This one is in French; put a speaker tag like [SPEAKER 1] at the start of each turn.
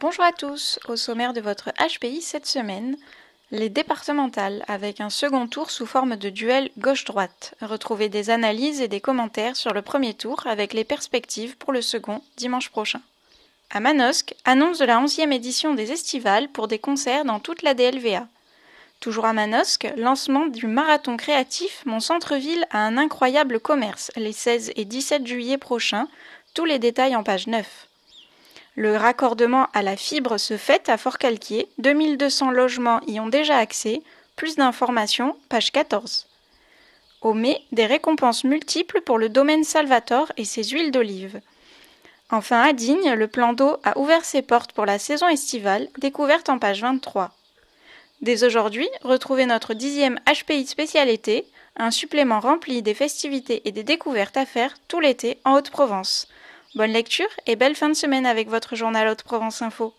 [SPEAKER 1] Bonjour à
[SPEAKER 2] tous, au sommaire de votre HPI cette semaine, les départementales avec un second tour sous forme de duel gauche-droite. Retrouvez des analyses et des commentaires sur le premier tour avec les perspectives pour le second dimanche prochain. À Manosque, annonce de la 11e édition des estivales pour des concerts dans toute la DLVA. Toujours à Manosque, lancement du marathon créatif Mon centre-ville a un incroyable commerce les 16 et 17 juillet prochains, tous les détails en page 9. Le raccordement à la fibre se fait à Fort-Calquier. 2200 logements y ont déjà accès. Plus d'informations, page 14. Au mai, des récompenses multiples pour le domaine Salvator et ses huiles d'olive. Enfin, à Digne, le plan d'eau a ouvert ses portes pour la saison estivale, découverte en page 23. Dès aujourd'hui, retrouvez notre dixième HPI spécial été, un supplément rempli des festivités et des découvertes à faire tout l'été en Haute-Provence. Bonne lecture et belle fin de semaine avec votre journal Haute-Provence Info.